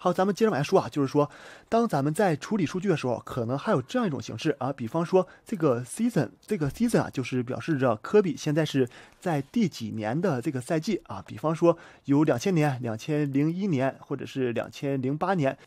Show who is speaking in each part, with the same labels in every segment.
Speaker 1: 好，咱们接着往下说啊，就是说，当咱们在处理数据的时候，可能还有这样一种形式啊，比方说这个 season，这个 season 啊，就是表示着科比现在是在第几年的这个赛季啊，比方说有两千年、两千零一年或者是两千零八年。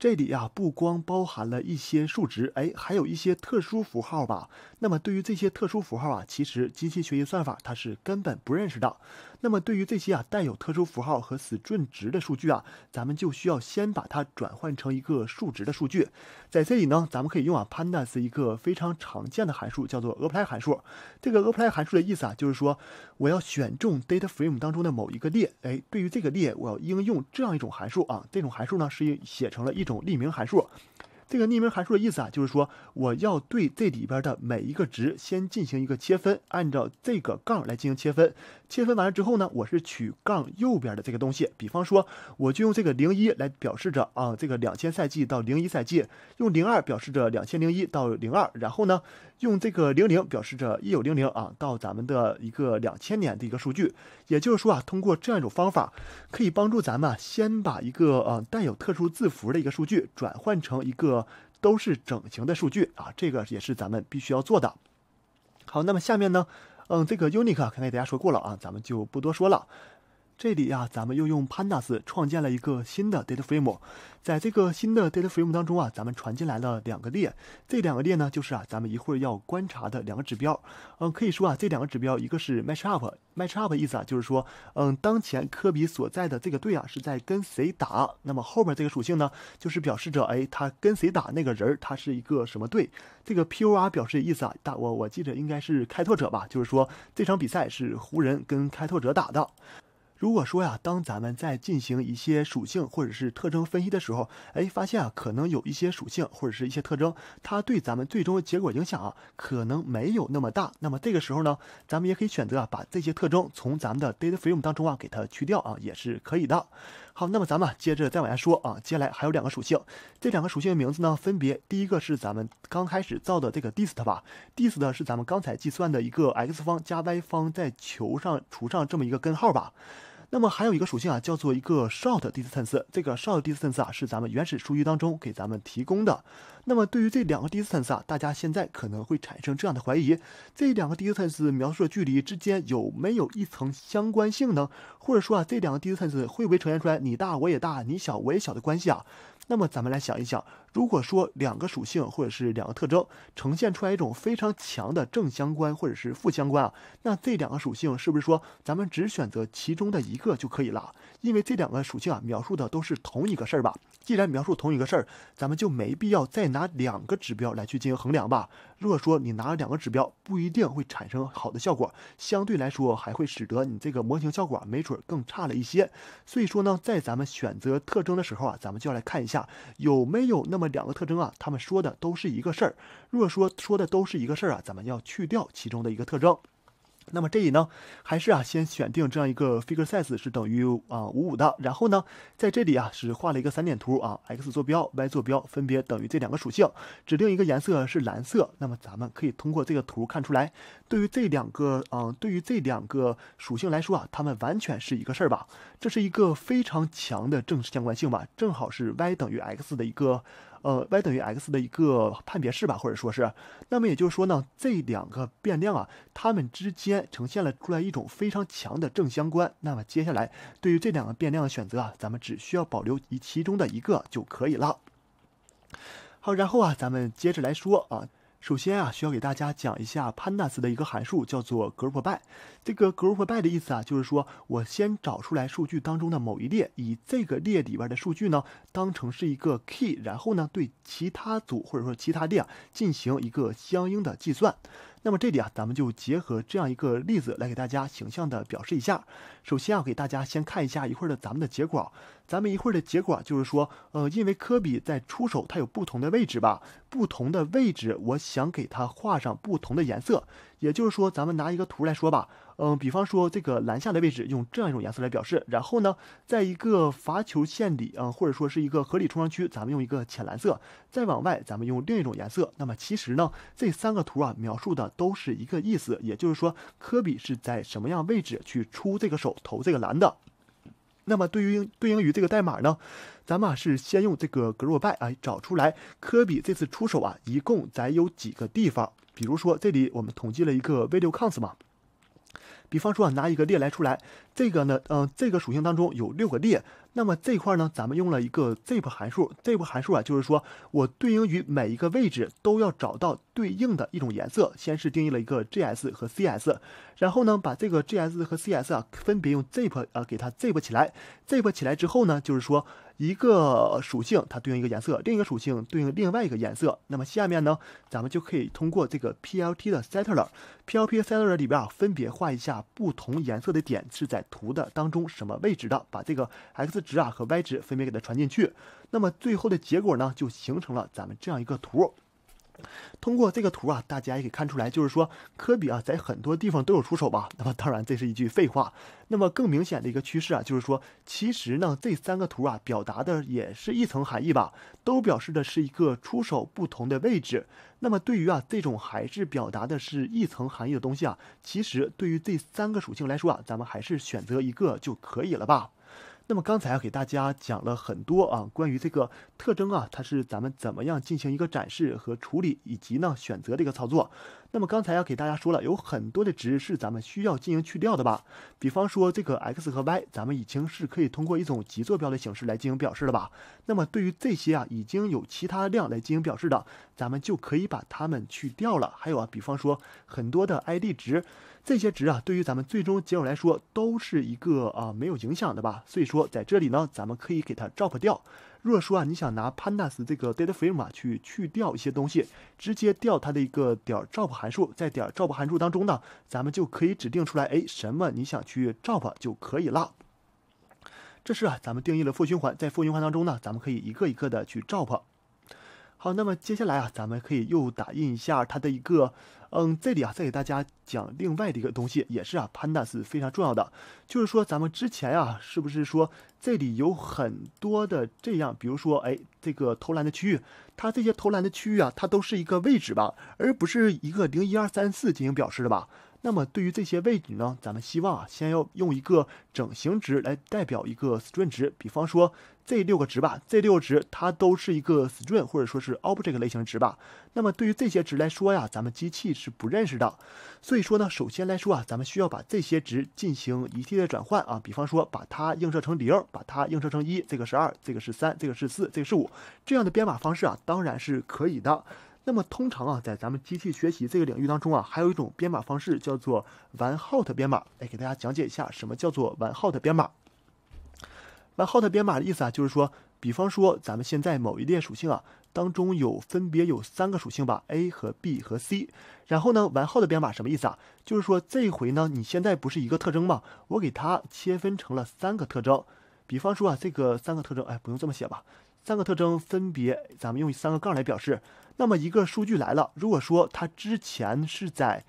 Speaker 1: 这里呀，不光包含了一些数值，哎，还有一些特殊符号吧。那么对于这些特殊符号啊，其实机器学习算法它是根本不认识的。那么对于这些啊带有特殊符号和 string 值的数据啊，咱们就需要先把它转换成一个数值的数据。在这里呢，咱们可以用啊 pandas 一个非常常见的函数叫做 apply 函数。这个 apply 函数的意思啊，就是说我要选中 data frame 当中的某一个列，哎，对于这个列，我要应用这样一种函数啊。这种函数呢，是写成了一种。种匿名函数，这个匿名函数的意思啊，就是说我要对这里边的每一个值先进行一个切分，按照这个杠来进行切分。切分完了之后呢，我是取杠右边的这个东西。比方说，我就用这个零一来表示着啊，这个两千赛季到零一赛季，用零二表示着两千零一到零二，然后呢。用这个零零表示着一九零零啊，到咱们的一个两千年的一个数据，也就是说啊，通过这样一种方法，可以帮助咱们先把一个呃带有特殊字符的一个数据转换成一个都是整形的数据啊，这个也是咱们必须要做的。好，那么下面呢，嗯，这个 u n i q 刚才给大家说过了啊，咱们就不多说了。这里啊，咱们又用 pandas 创建了一个新的 data frame。在这个新的 data frame 当中啊，咱们传进来了两个列，这两个列呢，就是啊，咱们一会儿要观察的两个指标。嗯，可以说啊，这两个指标，一个是 match up，match up 意思啊，就是说，嗯，当前科比所在的这个队啊，是在跟谁打。那么后面这个属性呢，就是表示着，哎，他跟谁打，那个人儿他是一个什么队。这个 P O R 表示意思啊，大我我记得应该是开拓者吧，就是说这场比赛是湖人跟开拓者打的。如果说呀，当咱们在进行一些属性或者是特征分析的时候，哎，发现啊，可能有一些属性或者是一些特征，它对咱们最终结果影响啊，可能没有那么大。那么这个时候呢，咱们也可以选择啊，把这些特征从咱们的 data frame 当中啊，给它去掉啊，也是可以的。好，那么咱们接着再往下说啊，接下来还有两个属性，这两个属性名字呢，分别第一个是咱们刚开始造的这个 diss 吧，diss 是咱们刚才计算的一个 x 方加 y 方在球上除上这么一个根号吧。那么还有一个属性啊，叫做一个 short distance。这个 short distance 啊是咱们原始数据当中给咱们提供的。那么对于这两个 distance 啊，大家现在可能会产生这样的怀疑：这两个 distance 描述的距离之间有没有一层相关性呢？或者说啊，这两个 distance 会不会呈现出来你大我也大，你小我也小的关系啊？那么咱们来想一想。如果说两个属性或者是两个特征呈现出来一种非常强的正相关或者是负相关啊，那这两个属性是不是说咱们只选择其中的一个就可以了？因为这两个属性啊描述的都是同一个事儿吧，既然描述同一个事儿，咱们就没必要再拿两个指标来去进行衡量吧。如果说你拿了两个指标，不一定会产生好的效果，相对来说还会使得你这个模型效果没准更差了一些。所以说呢，在咱们选择特征的时候啊，咱们就要来看一下有没有那么两个特征啊，他们说的都是一个事儿。如果说说的都是一个事儿啊，咱们要去掉其中的一个特征。那么这里呢，还是啊，先选定这样一个 figure size 是等于啊五五的。然后呢，在这里啊是画了一个散点图啊，x 坐标、y 坐标分别等于这两个属性，指定一个颜色是蓝色。那么咱们可以通过这个图看出来，对于这两个啊，对于这两个属性来说啊，它们完全是一个事儿吧？这是一个非常强的正相关性吧？正好是 y 等于 x 的一个。呃，y 等于 x 的一个判别式吧，或者说是，那么也就是说呢，这两个变量啊，它们之间呈现了出来一种非常强的正相关。那么接下来对于这两个变量的选择啊，咱们只需要保留其中的一个就可以了。好，然后啊，咱们接着来说啊。首先啊，需要给大家讲一下 Pandas 的一个函数，叫做 groupby。这个 groupby 的意思啊，就是说我先找出来数据当中的某一列，以这个列里边的数据呢，当成是一个 key，然后呢，对其他组或者说其他列进行一个相应的计算。那么这里啊，咱们就结合这样一个例子来给大家形象的表示一下。首先啊，给大家先看一下一会儿的咱们的结果。咱们一会儿的结果就是说，呃，因为科比在出手，他有不同的位置吧？不同的位置，我想给他画上不同的颜色。也就是说，咱们拿一个图来说吧，嗯，比方说这个篮下的位置用这样一种颜色来表示，然后呢，在一个罚球线里啊，或者说是一个合理冲撞区，咱们用一个浅蓝色，再往外咱们用另一种颜色。那么其实呢，这三个图啊描述的都是一个意思，也就是说，科比是在什么样位置去出这个手投这个篮的。那么对于对应于这个代码呢，咱们啊是先用这个格罗拜啊找出来科比这次出手啊一共咱有几个地方，比如说这里我们统计了一个 v 六 cons 嘛，比方说啊、拿一个列来出来。这个呢，嗯，这个属性当中有六个列，那么这块呢，咱们用了一个 zip 函数，zip 函数啊，就是说我对应于每一个位置都要找到对应的一种颜色。先是定义了一个 gs 和 cs，然后呢，把这个 gs 和 cs 啊，分别用 zip 啊给它 zip 起来，zip 起来之后呢，就是说一个属性它对应一个颜色，另一个属性对应另外一个颜色。那么下面呢，咱们就可以通过这个 plt 的 s e a t t e r p l t s e a t t e r 里边啊，分别画一下不同颜色的点是在。图的当中什么位置的，把这个 x 值啊和 y 值分别给它传进去，那么最后的结果呢，就形成了咱们这样一个图。通过这个图啊，大家也可以看出来，就是说科比啊，在很多地方都有出手吧。那么当然，这是一句废话。那么更明显的一个趋势啊，就是说，其实呢，这三个图啊，表达的也是一层含义吧，都表示的是一个出手不同的位置。那么对于啊这种还是表达的是一层含义的东西啊，其实对于这三个属性来说啊，咱们还是选择一个就可以了吧。那么刚才给大家讲了很多啊，关于这个特征啊，它是咱们怎么样进行一个展示和处理，以及呢选择的一个操作。那么刚才要给大家说了，有很多的值是咱们需要进行去掉的吧？比方说这个 x 和 y，咱们已经是可以通过一种极坐标的形式来进行表示了吧？那么对于这些啊已经有其他量来进行表示的，咱们就可以把它们去掉了。还有啊，比方说很多的 ID 值。这些值啊，对于咱们最终结果来说都是一个啊没有影响的吧。所以说在这里呢，咱们可以给它 drop 掉。若说啊，你想拿 pandas 这个 data frame 去去掉一些东西，直接调它的一个点 drop 函数，在点 drop 函数当中呢，咱们就可以指定出来，哎，什么你想去 drop 就可以了。这是啊，咱们定义了负循环，在负循环当中呢，咱们可以一个一个的去 drop。好，那么接下来啊，咱们可以又打印一下它的一个，嗯，这里啊，再给大家讲另外的一个东西，也是啊，pandas 非常重要的，就是说咱们之前啊，是不是说这里有很多的这样，比如说，哎，这个投篮的区域，它这些投篮的区域啊，它都是一个位置吧，而不是一个零一二三四进行表示的吧？那么对于这些位置呢，咱们希望啊，先要用一个整形值来代表一个 string 值，比方说这六个值吧，这六个值它都是一个 string 或者说是 object 类型值吧。那么对于这些值来说呀，咱们机器是不认识的，所以说呢，首先来说啊，咱们需要把这些值进行一系列转换啊，比方说把它映射成零，把它映射成一，这个是二，这个是三，这个是四，这个是五，这样的编码方式啊，当然是可以的。那么通常啊，在咱们机器学习这个领域当中啊，还有一种编码方式叫做完浩特编码，来给大家讲解一下什么叫做完浩特编码。完浩特编码的意思啊，就是说，比方说咱们现在某一列属性啊当中有分别有三个属性吧，A 和 B 和 C。然后呢，完浩的编码什么意思啊？就是说这回呢，你现在不是一个特征嘛，我给它切分成了三个特征。比方说啊，这个三个特征，哎，不用这么写吧。三个特征分别，咱们用三个杠来表示。那么一个数据来了，如果说它之前是在，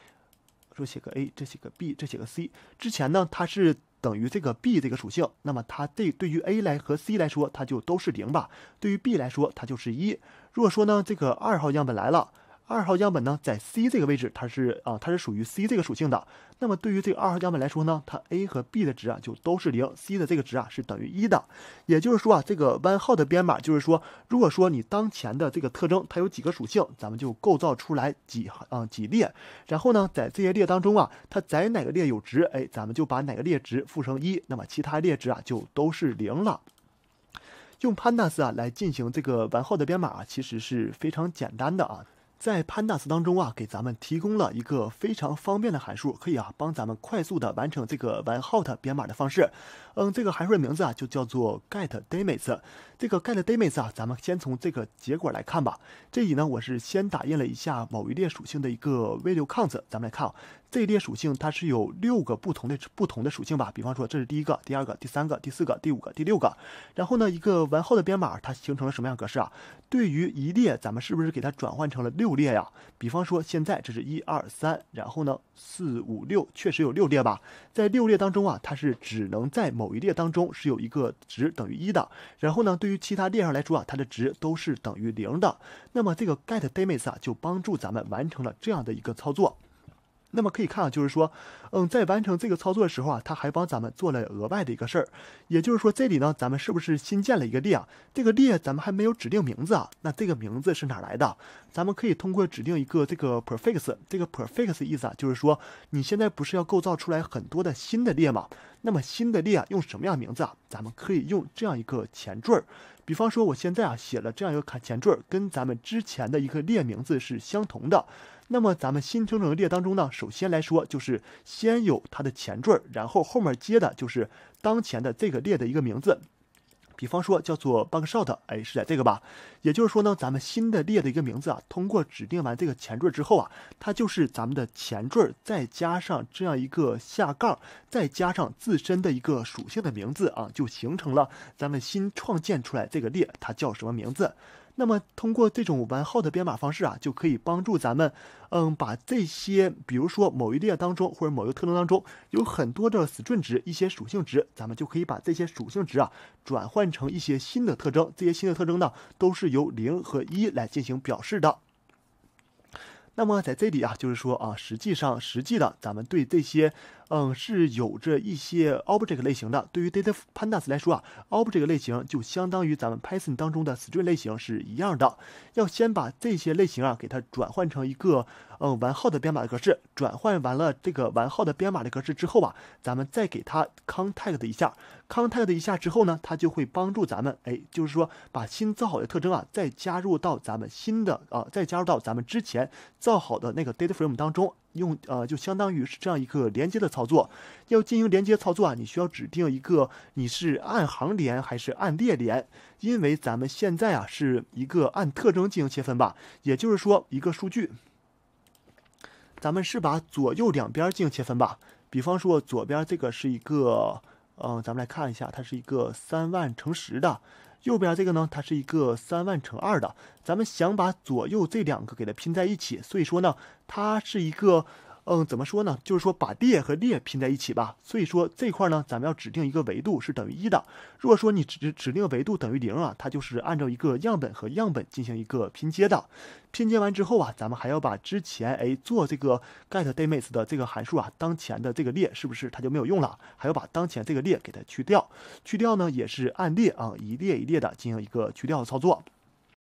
Speaker 1: 说写个 A，这写个 B，这写个 C，之前呢，它是等于这个 B 这个属性。那么它这对于 A 来和 C 来说，它就都是零吧。对于 B 来说，它就是一。如果说呢，这个二号样本来了。二号样本呢，在 C 这个位置，它是啊，它是属于 C 这个属性的。那么对于这个二号样本来说呢，它 A 和 B 的值啊，就都是零，C 的这个值啊，是等于一的。也就是说啊，这个 o n e 编码就是说，如果说你当前的这个特征它有几个属性，咱们就构造出来几行啊几列。然后呢，在这些列当中啊，它在哪个列有值，哎，咱们就把哪个列值赋成一，那么其他列值啊就都是零了。用 pandas 啊来进行这个 o n e 编码啊，其实是非常简单的啊。在 Pandas 当中啊，给咱们提供了一个非常方便的函数，可以啊帮咱们快速的完成这个文号的编码的方式。嗯，这个函数的名字啊就叫做 g e t d a m a i e s 这个 g e t d a m a i e s 啊，咱们先从这个结果来看吧。这里呢，我是先打印了一下某一列属性的一个 value_counts。咱们来看啊，这一列属性它是有六个不同的不同的属性吧？比方说这是第一个，第二个，第三个，第四个，第五个，第六个。然后呢，一个完号的编码它形成了什么样格式啊？对于一列，咱们是不是给它转换成了六？列呀，比方说现在这是一二三，然后呢四五六确实有六列吧，在六列当中啊，它是只能在某一列当中是有一个值等于一的，然后呢对于其他列上来说啊，它的值都是等于零的。那么这个 g e t d a m a g s 啊就帮助咱们完成了这样的一个操作。那么可以看啊，就是说，嗯，在完成这个操作的时候啊，它还帮咱们做了额外的一个事儿，也就是说，这里呢，咱们是不是新建了一个列啊？这个列咱们还没有指定名字啊。那这个名字是哪来的？咱们可以通过指定一个这个 prefix，这个 prefix 意思啊，就是说，你现在不是要构造出来很多的新的列吗？那么新的列啊，用什么样名字啊？咱们可以用这样一个前缀儿，比方说，我现在啊写了这样一个卡前缀儿，跟咱们之前的一个列名字是相同的。那么咱们新生成的列当中呢，首先来说就是先有它的前缀，然后后面接的就是当前的这个列的一个名字。比方说叫做 bug shot，哎，是在这个吧？也就是说呢，咱们新的列的一个名字啊，通过指定完这个前缀之后啊，它就是咱们的前缀再加上这样一个下杠，再加上自身的一个属性的名字啊，就形成了咱们新创建出来这个列它叫什么名字。那么，通过这种完好的编码方式啊，就可以帮助咱们，嗯，把这些，比如说某一列当中或者某一个特征当中有很多的 string 值、一些属性值，咱们就可以把这些属性值啊，转换成一些新的特征。这些新的特征呢，都是由零和一来进行表示的。那么在这里啊，就是说啊，实际上，实际的，咱们对这些。嗯，是有着一些 object 类型的。对于 Data Pandas 来说啊，object 类型就相当于咱们 Python 当中的 string 类型是一样的。要先把这些类型啊给它转换成一个嗯完好的编码的格式。转换完了这个完好的编码的格式之后啊，咱们再给它 c o n t a c t 一下。c o n t a c t 一下之后呢，它就会帮助咱们哎，就是说把新造好的特征啊再加入到咱们新的啊再加入到咱们之前造好的那个 Data Frame 当中。用呃，就相当于是这样一个连接的操作。要进行连接操作啊，你需要指定一个你是按行连还是按列连。因为咱们现在啊是一个按特征进行切分吧，也就是说一个数据，咱们是把左右两边进行切分吧。比方说左边这个是一个，嗯，咱们来看一下，它是一个三万乘十的。右边这个呢，它是一个三万乘二的，咱们想把左右这两个给它拼在一起，所以说呢，它是一个。嗯，怎么说呢？就是说把列和列拼在一起吧。所以说这块呢，咱们要指定一个维度是等于一的。如果说你指指定维度等于零啊，它就是按照一个样本和样本进行一个拼接的。拼接完之后啊，咱们还要把之前哎做这个 g e t d i m a g e s 的这个函数啊，当前的这个列是不是它就没有用了？还要把当前这个列给它去掉。去掉呢，也是按列啊，一列一列的进行一个去掉操作。